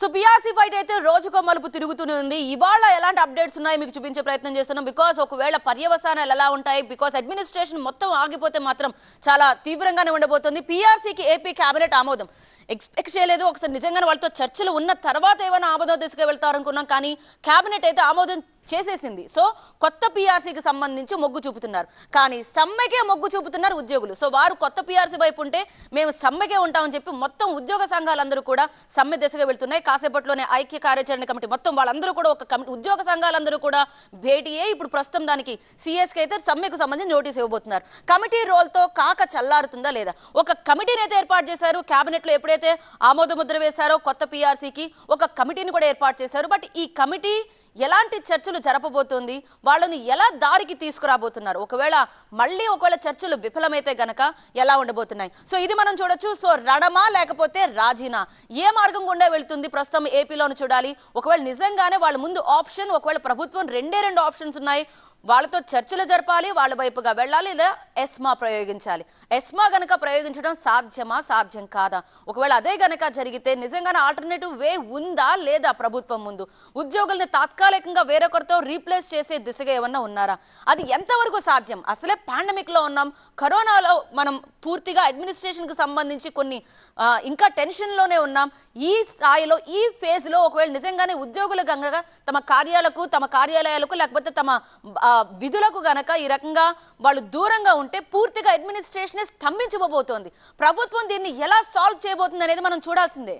so BRC fight అయితే రోజుకో మలుపు తిరుగుతూనే ఉంది ఇవాళ ఎలాంటి అప్డేట్స్ ఉన్నాయి మీకు చూపించే ప్రయత్నం చేస్తున్నాం బికాస్ ఒకవేళ పర్యవసానాలు ఎలా ఉంటాయి బికాస్ అడ్మినిస్ట్రేషన్ మొత్తం ఆగిపోతే మాత్రం చాలా తీవ్రంగానే ఉండబోతుంది పీఆర్సీకి ఏపీ కేబినెట్ ఆమోదం ఎక్స్పెక్ట్ చేయలేదు ఒకసారి నిజంగానే వాళ్ళతో చర్చలు ఉన్న తర్వాత ఏమైనా ఆమోదం తీసుకువెళ్తారనుకున్నాం కానీ కేబినెట్ అయితే ఆమోదం చేసేసింది సో కొత్త పీఆర్సీకి సంబంధించి మొగ్గు చూపుతున్నారు కానీ సమ్మెకే మొగ్గు చూపుతున్నారు ఉద్యోగులు సో వారు కొత్త పీఆర్సీ వైపు ఉంటే మేము సమ్మెకే ఉంటామని చెప్పి మొత్తం ఉద్యోగ సంఘాలందరూ కూడా సమ్మె దిశగా వెళ్తున్నాయి కాసేపట్లోనే ఐక్య కార్యాచరణ కమిటీ మొత్తం వాళ్ళందరూ కూడా ఒక కమిటీ ఉద్యోగ సంఘాలందరూ కూడా భేటీయే ఇప్పుడు ప్రస్తుతం దానికి సిఎస్కి అయితే సమ్మెకు సంబంధించి నోటీస్ ఇవ్వబోతున్నారు కమిటీ రోల్తో కాక చల్లారుతుందా లేదా ఒక కమిటీని అయితే ఏర్పాటు చేశారు క్యాబినెట్లో ఎప్పుడైతే ఆమోద ముద్ర వేశారో కొత్త పీఆర్సీకి ఒక కమిటీని కూడా ఏర్పాటు చేశారు బట్ ఈ కమిటీ ఎలాంటి చర్చలు జరపబోతోంది వాళ్ళను ఎలా దారికి తీసుకురాబోతున్నారు ఒకవేళ మళ్ళీ ఒకవేళ చర్చలు విఫలమైతే గనక ఎలా ఉండబోతున్నాయి సో ఇది మనం చూడొచ్చు సో రణమా లేకపోతే రాజీనా ఏ మార్గం గుండా వెళుతుంది ప్రస్తుతం ఏపీలోను చూడాలి ఒకవేళ నిజంగానే వాళ్ళ ముందు ఆప్షన్ ఒకవేళ ప్రభుత్వం రెండే రెండు ఆప్షన్స్ ఉన్నాయి వాళ్ళతో చర్చలు జరపాలి వాళ్ళ వైపుగా వెళ్ళాలి లేదా ఎస్మా ప్రయోగించాలి ఎస్మా గనక ప్రయోగించడం సాధ్యమా సాధ్యం కాదా ఒకవేళ అదే గనక జరిగితే నిజంగానే ఆల్టర్నేటివ్ వే ఉందా లేదా ప్రభుత్వం ముందు ఉద్యోగుల్ని తాత్కాలికంగా వేరొకరితో రీప్లేస్ చేసే దిశగా ఏమన్నా ఉన్నారా అది ఎంతవరకు సాధ్యం అసలే పాండమిక్లో ఉన్నాం కరోనాలో మనం పూర్తిగా అడ్మినిస్ట్రేషన్కి సంబంధించి కొన్ని ఇంకా టెన్షన్లోనే ఉన్నాం ఈ స్థాయిలో ఈ ఫేజ్లో ఒకవేళ నిజంగానే ఉద్యోగులు గంగగా తమ కార్యాలకు తమ కార్యాలయాలకు లేకపోతే తమ విధులకు గనక ఈ రకంగా వాళ్ళు దూరంగా ఉంటే పూర్తిగా అడ్మినిస్ట్రేషనే స్తంభించబోతోంది ప్రభుత్వం దీన్ని ఎలా సాల్వ్ చేయబోతుంది అనేది మనం చూడాల్సిందే